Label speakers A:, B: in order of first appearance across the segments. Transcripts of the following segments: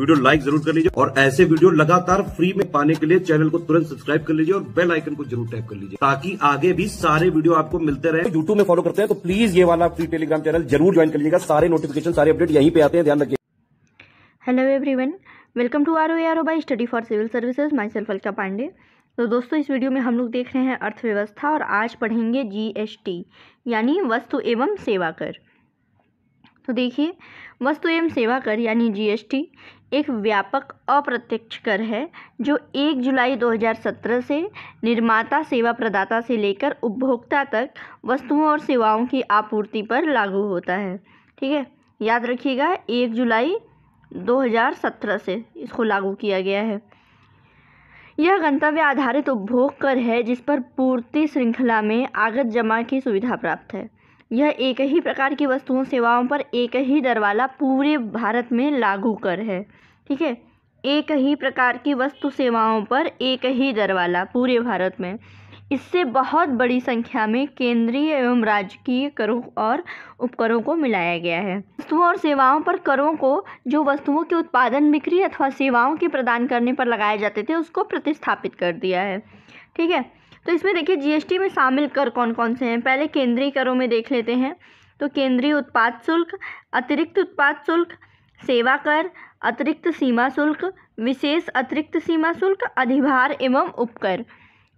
A: video like जरूर कर लीजिए और ऐसे वीडियो लगातार फ्री में पाने के लिए चैनल को तुरंत सब्सक्राइब कर लीजिए और बेल आइकन को जरूर टैप कर लीजिए ताकि आगे भी सारे वीडियो आपको मिलते रहे यूट्यूब में फॉलो करते हैं तो प्लीज ये वाला फ्री टेलीग्राम चैनल जरूर ज्वाइन कर लीजिएगा सारे नोटिफिकेशन सारे अपडेट यहीं पे आते हैं ध्यान रखिए hello everyone welcome to R O R O by study for civil services myself Alka Pandey तो दोस्तों इस वीडियो में हम लोग देख रहे हैं अर्थव्यवस्था और आज पढ़ेंगे जीएसटी यानी वस्तु एवं सेवा कर तो देखिए वस्तु एवं सेवा कर यानी जीएसटी एक व्यापक अप्रत्यक्ष कर है जो 1 जुलाई 2017 से निर्माता सेवा प्रदाता से लेकर उपभोक्ता तक वस्तुओं और सेवाओं की आपूर्ति पर लागू होता है ठीक है याद रखिएगा 1 जुलाई 2017 से इसको लागू किया गया है यह गंतव्य आधारित उपभोग कर है जिस पर पूर्ति श्रृंखला में आगत जमा की सुविधा प्राप्त है यह एक ही प्रकार की वस्तुओं सेवाओं पर एक ही दर वाला पूरे भारत में लागू कर है ठीक है एक ही प्रकार की वस्तु सेवाओं पर एक ही दर वाला पूरे भारत में इससे बहुत बड़ी संख्या में केंद्रीय एवं राजकीय करों और उपकरों को मिलाया गया है वस्तुओं और सेवाओं पर करों को जो वस्तुओं के उत्पादन बिक्री अथवा सेवाओं के प्रदान करने पर लगाए जाते थे उसको प्रतिस्थापित कर दिया है ठीक है तो इसमें देखिए जीएसटी में शामिल कर कौन कौन से हैं पहले केंद्रीय करों में देख लेते हैं तो केंद्रीय उत्पाद शुल्क अतिरिक्त उत्पाद शुल्क सेवा कर अतिरिक्त सीमा शुल्क विशेष अतिरिक्त सीमा शुल्क अधिभार एवं उपकर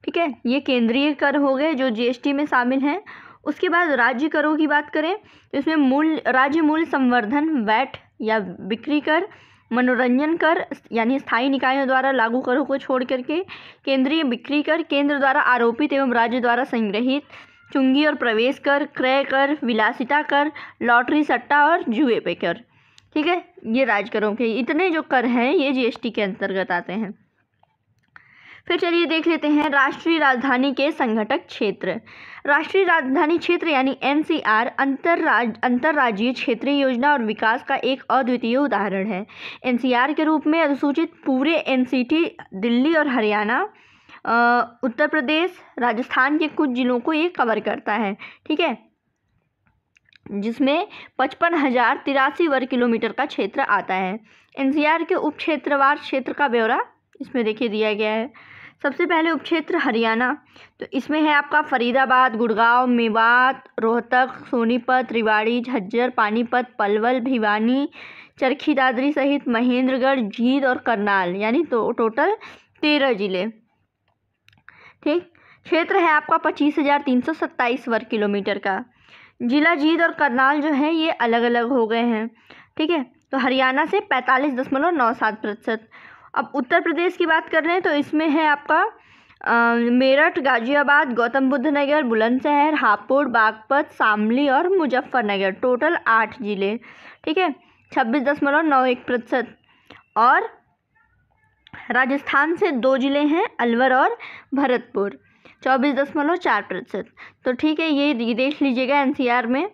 A: ठीक है ये केंद्रीय कर हो गए जो जीएसटी में शामिल हैं उसके बाद राज्य करों की बात करें तो इसमें मूल राज्य मूल्य संवर्धन वैट या बिक्री कर मनोरंजन कर यानी स्थायी निकायों द्वारा लागू करों को छोड़ करके केंद्रीय बिक्री कर केंद्र द्वारा आरोपित एवं राज्य द्वारा संग्रहित चुंगी और प्रवेश कर क्रय कर विलासिता कर लॉटरी सट्टा और जुए पे कर ठीक है ये राजकरों करों के इतने जो कर हैं ये जीएसटी के अंतर्गत आते हैं फिर चलिए देख लेते हैं राष्ट्रीय राजधानी के संगठक क्षेत्र राष्ट्रीय राजधानी क्षेत्र यानी एन सी आर अंतर्राज अंतर्राज्यीय क्षेत्रीय योजना और विकास का एक अद्वितीय उदाहरण है एन सी आर के रूप में अनुसूचित पूरे एन सी टी दिल्ली और हरियाणा उत्तर प्रदेश राजस्थान के कुछ जिलों को ये कवर करता है ठीक है जिसमें पचपन हज़ार तिरासी वर्ग किलोमीटर का क्षेत्र आता है एनसीआर के उप क्षेत्रवार क्षेत्र का ब्यौरा इसमें देखिए दिया गया है सबसे पहले उपक्षेत्र हरियाणा तो इसमें है आपका फरीदाबाद गुड़गांव मेवात रोहतक सोनीपत रिवाड़ी झज्जर पानीपत पलवल भिवानी चरखी दादरी सहित महेंद्रगढ़ जींद और करनाल यानी तो टोटल तेरह ज़िले ठीक क्षेत्र है आपका पच्चीस हज़ार तीन सौ सत्ताईस वर्ग किलोमीटर का जिला जींद और करनाल जो है ये अलग अलग हो गए हैं ठीक है तो हरियाणा से पैंतालीस दशमलव नौ सात प्रतिशत अब उत्तर प्रदेश की बात कर रहे हैं तो इसमें है आपका मेरठ गाज़ियाबाद गौतम बुद्ध नगर बुलंदशहर हापुड़ बागपत शामली और मुजफ्फरनगर टोटल आठ ज़िले ठीक है छब्बीस दशमलव नौ एक प्रतिशत और राजस्थान से दो ज़िले हैं अलवर और भरतपुर चौबीस दशमलव चार प्रतिशत तो ठीक है ये देख लीजिएगा एनसीआर में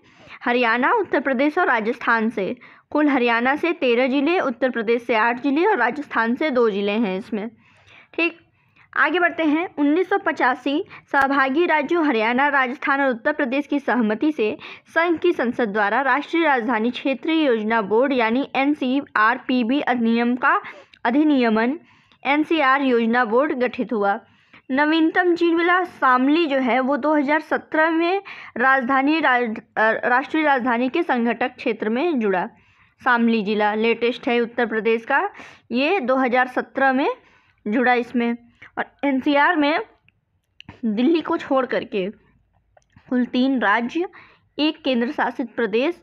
A: हरियाणा उत्तर प्रदेश और राजस्थान से कुल हरियाणा से तेरह ज़िले उत्तर प्रदेश से आठ ज़िले और राजस्थान से दो ज़िले हैं इसमें ठीक आगे बढ़ते हैं उन्नीस सहभागी राज्यों हरियाणा राजस्थान और उत्तर प्रदेश की सहमति से संघ की संसद द्वारा राष्ट्रीय राजधानी क्षेत्रीय योजना बोर्ड यानी एन अधिनियम का अधिनियमन एन योजना बोर्ड गठित हुआ नवीनतम जिला शामली जो है वो 2017 में राजधानी राज, राष्ट्रीय राजधानी के संगठक क्षेत्र में जुड़ा शामली ज़िला लेटेस्ट है उत्तर प्रदेश का ये 2017 में जुड़ा इसमें और एनसीआर में दिल्ली को छोड़ करके कुल तीन राज्य एक केंद्र शासित प्रदेश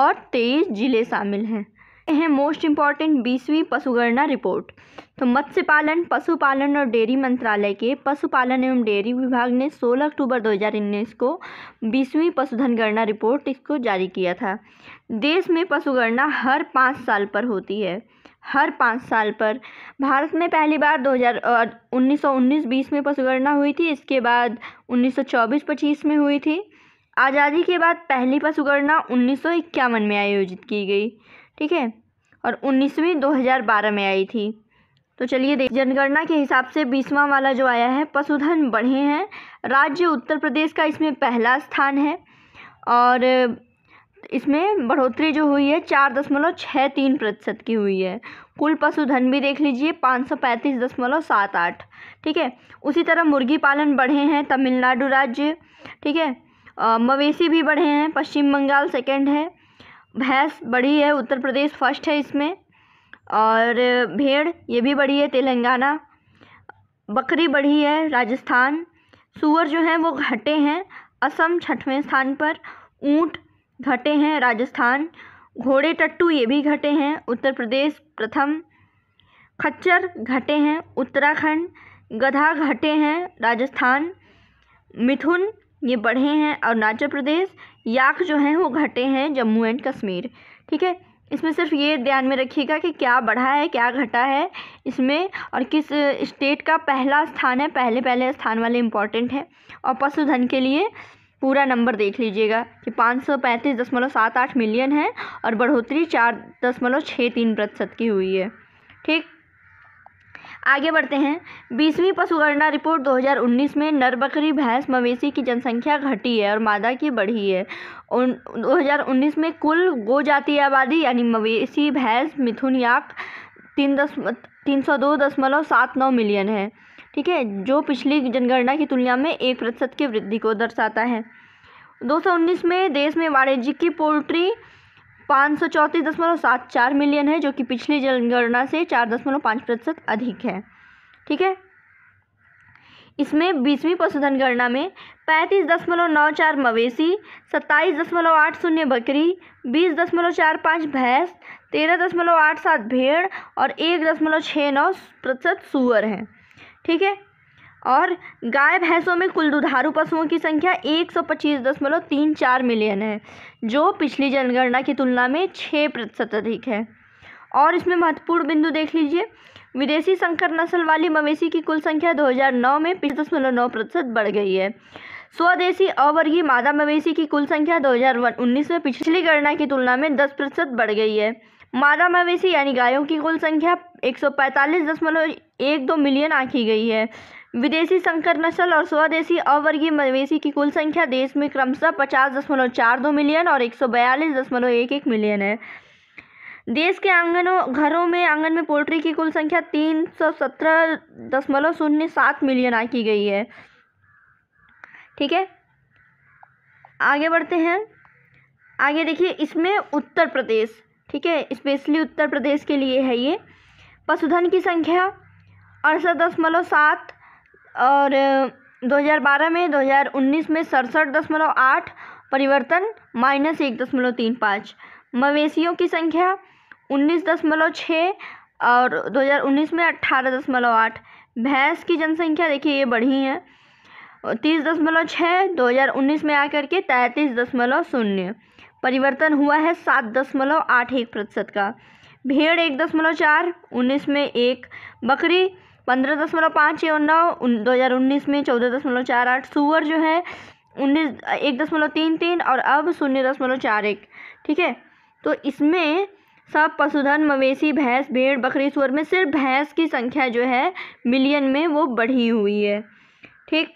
A: और तेईस जिले शामिल हैं हैं मोस्ट इम्पॉर्टेंट बीसवीं पशुगणना रिपोर्ट तो मत्स्य पालन पशुपालन और डेयरी मंत्रालय के पशुपालन एवं डेयरी विभाग ने 16 अक्टूबर 2019 को बीसवीं पशुधन गणना रिपोर्ट इसको जारी किया था देश में पशुगणना हर पाँच साल पर होती है हर पाँच साल पर भारत में पहली बार 2019 उन्नीस में पशुगणना हुई थी इसके बाद 1924-25 में हुई थी आज़ादी के बाद पहली पशुगणना उन्नीस में आयोजित की गई ठीक है और उन्नीसवीं 2012 में आई थी तो चलिए देख जनगणना के हिसाब से बीसवां वाला जो आया है पशुधन बढ़े हैं राज्य उत्तर प्रदेश का इसमें पहला स्थान है और इसमें बढ़ोतरी जो हुई है चार दशमलव छः तीन प्रतिशत की हुई है कुल पशुधन भी देख लीजिए पाँच सौ पैंतीस दशमलव सात आठ ठीक है उसी तरह मुर्गी पालन बढ़े हैं तमिलनाडु राज्य ठीक है मवेशी भी बढ़े हैं पश्चिम बंगाल सेकंड है भैंस बड़ी है उत्तर प्रदेश फर्स्ट है इसमें और भेड़ ये भी बड़ी है तेलंगाना बकरी बड़ी है राजस्थान सूअर जो हैं वो घटे हैं असम छठवें स्थान पर ऊंट घटे हैं राजस्थान घोड़े टट्टू ये भी घटे हैं उत्तर प्रदेश प्रथम खच्चर घटे हैं उत्तराखंड गधा घटे हैं राजस्थान मिथुन ये बढ़े हैं अरुणाचल प्रदेश याक जो हैं वो घटे हैं जम्मू एंड कश्मीर ठीक है इसमें सिर्फ ये ध्यान में रखिएगा कि क्या बढ़ा है क्या घटा है इसमें और किस स्टेट का पहला स्थान है पहले पहले स्थान वाले इम्पॉर्टेंट है और पशुधन के लिए पूरा नंबर देख लीजिएगा कि पाँच सौ पैंतीस दशमलव सात आठ मिलियन है और बढ़ोतरी चार दशमलव छः तीन प्रतिशत की हुई है ठीक आगे बढ़ते हैं बीसवीं पशुगणना रिपोर्ट 2019 में नर बकरी भैंस मवेशी की जनसंख्या घटी है और मादा की बढ़ी है उन 2019 में कुल गो जाती आबादी यानी मवेशी भैंस मिथुन याक तीन दस तीन सौ दो दशमलव सात नौ मिलियन है ठीक है जो पिछली जनगणना की तुलना में एक प्रतिशत की वृद्धि को दर्शाता है दो में देश में वाणिज्यिक की पोल्ट्री पाँच सौ चौंतीस दशमलव सात चार मिलियन है जो कि पिछली जनगणना से चार दशमलव पाँच प्रतिशत अधिक है ठीक है इसमें बीसवीं पशुधन गणना में पैंतीस दशमलव नौ चार मवेशी सत्ताईस दशमलव आठ शून्य बकरी बीस दशमलव चार पाँच भैंस तेरह दशमलव आठ सात भेड़ और एक दशमलव छः नौ प्रतिशत सुअर हैं ठीक है और गाय भैंसों में कुल दुधारू पशुओं की संख्या एक सौ पच्चीस दशमलव तीन चार मिलियन है जो पिछली जनगणना की तुलना में छः प्रतिशत अधिक है और इसमें महत्वपूर्ण बिंदु देख लीजिए विदेशी संकर नस्ल वाली मवेशी की कुल संख्या 2009 में पिछले दशमलव नौ प्रतिशत बढ़ गई है स्वदेशी अवर्गीय मादा मवेशी की कुल संख्या 2019 में पिछली गणना की तुलना में 10 प्रतिशत बढ़ गई है मादा मवेशी यानी गायों की कुल संख्या एक मिलियन आंकी गई है विदेशी संकर नस्ल और स्वदेशी अवर्गीय मवेशी की कुल संख्या देश में क्रमशः पचास दशमलव चार दो मिलियन और एक सौ बयालीस दशमलव एक एक मिलियन है देश के आंगनों घरों में आंगन में पोल्ट्री की कुल संख्या तीन सौ सत्रह दशमलव शून्य सात मिलियन आकी गई है ठीक है आगे बढ़ते हैं आगे देखिए इसमें उत्तर प्रदेश ठीक है स्पेशली उत्तर प्रदेश के लिए है ये पशुधन की संख्या अड़सठ दशमलव सात और दो हज़ार बारह में दो हज़ार उन्नीस में सड़सठ दशमलव आठ परिवर्तन माइनस एक दशमलव तीन पाँच मवेशियों की संख्या उन्नीस दशमलव छः और दो हज़ार उन्नीस में अट्ठारह दशमलव आठ भैंस की जनसंख्या देखिए ये बढ़ी है तीस दशमलव छः दो हज़ार उन्नीस में आकर के तैंतीस दशमलव शून्य परिवर्तन हुआ है सात दशमलव आठ एक प्रतिशत का भेड़ एक दशमलव चार उन्नीस में एक बकरी पंद्रह दशमलव पाँच एवं नौ दो हज़ार उन्नीस में चौदह दशमलव चार आठ सुअर जो है उन्नीस एक दशमलव तीन तीन और अब शून्य दशमलव चार एक ठीक है तो इसमें सब पशुधन मवेशी भैंस भेड़ बकरी सुअर में सिर्फ भैंस की संख्या जो है मिलियन में वो बढ़ी हुई है ठीक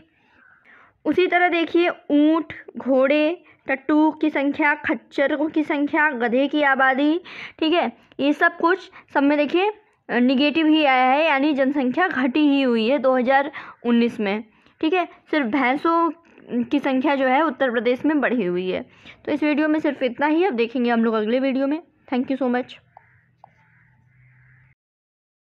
A: उसी तरह देखिए ऊँट घोड़े टट्टू की संख्या खच्चरों की संख्या गधे की आबादी ठीक है ये सब कुछ सब में देखिए निगेटिव ही आया है यानी जनसंख्या घटी ही हुई है 2019 में ठीक है सिर्फ भैंसों की संख्या जो है उत्तर प्रदेश में बढ़ी हुई है तो इस वीडियो में सिर्फ इतना ही अब देखेंगे हम लोग अगले वीडियो में थैंक यू सो मच